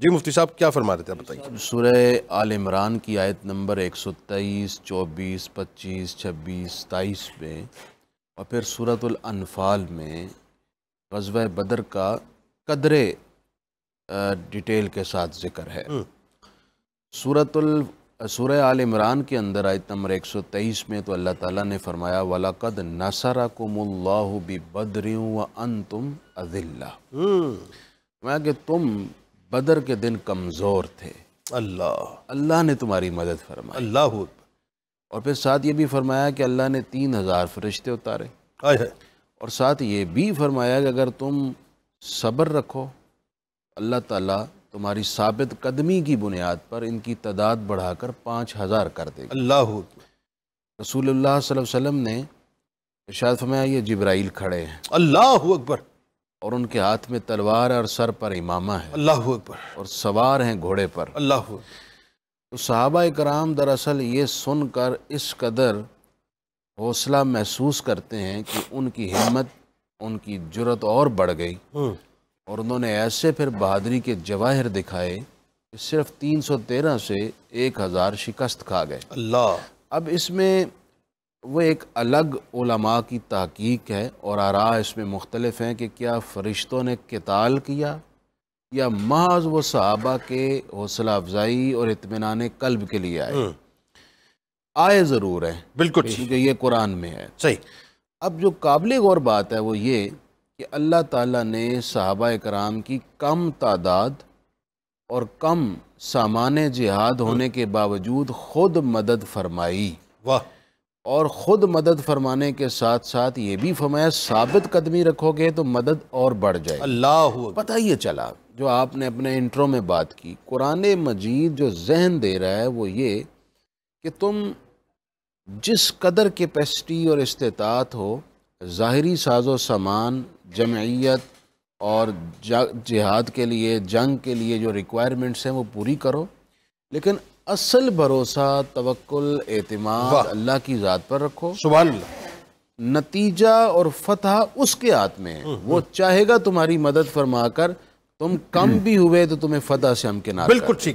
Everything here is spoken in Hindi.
जी मुफ्ती साहब क्या फरमा रहे थे बताइए सूरह आल इमरान की आयत नंबर एक सौ तेईस चौबीस पच्चीस छब्बीस तेईस में और फिर सूरतुल अनफाल में गजब बदर का कदर डिटेल के साथ जिक्र है हम्म। सूरतुल सूर आल इमरान के अंदर आयत नंबर 123 में तो अल्लाह ताला ने फरमाया कद नसरा कुमल्लाबी बदरी व अन तुम अजिल्ला हम्म। मैं कि तुम बदर के दिन कमज़ोर थे अल्लाह अल्लाह ने तुम्हारी मदद फरमाई अल्लाह और फिर साथ ये भी फरमाया कि अल्लाह ने तीन हज़ार फरिश्ते उतारे और साथ ये भी फरमाया कि अगर तुम सब्र रखो अल्लाह ताला तुम्हारी साबित कदमी की बुनियाद पर इनकी तादाद बढ़ाकर पाँच हज़ार कर दे अल्लाह रसूल वसम ने इर्शाद फरमाया ये जब्राइल खड़े हैं अल्लाह अकबर और उनके हाथ में तलवार और सर पर इमामा है अल्लाह पर और सवार हैं घोड़े पर अल्लाह तो सहाबा कराम दरअसल ये सुनकर इस कदर हौसला महसूस करते हैं कि उनकी हिम्मत उनकी जरूरत और बढ़ गई हम्म। और उन्होंने ऐसे फिर बहादरी के जवाहिर दिखाए कि सिर्फ 313 से 1000 शिकस्त खा गए अल्लाह अब इसमें वो एक अलग ओलमा की तहकीक है और आरा इसमें मुख्तलफ हैं कि क्या फ़रिश्तों ने किताल किया या महज वो सहाबा के हौसला अफजाई और इतमान कल्ब के लिए आए हम्म। आए ज़रूर हैं बिल्कुल क्योंकि ये कुरान में है सही अब जो काबिल गौर बात है वो ये कि अल्लाह ताला ने सहाबा कराम की कम तादाद और कम सामान जिहाद होने के बावजूद ख़ुद मदद फरमाई वाह और ख़ुद मदद फरमाने के साथ साथ ये भी फरमाया साबित कदमी रखोगे तो मदद और बढ़ जाए अल्लाह पता ही चला जो आपने अपने इंट्रो में बात की कुरान मजीद जो जहन दे रहा है वो ये कि तुम जिस कदर कैपेसिटी और इस्तात हो ज़ाहरी साजो सामान जमयत और जिहाद के लिए जंग के लिए जो रिक्वायरमेंट्स हैं वो पूरी करो लेकिन असल भरोसा तवक्ल एतमाद अल्लाह की ज़ात पर रखो सुबह नतीजा और फतह उसके हाथ में है हम्म, वो हम्म। चाहेगा तुम्हारी मदद फरमा कर तुम कम हम्म। भी हुए तो तुम्हें फतह से हम नाम बिल्कुल ठीक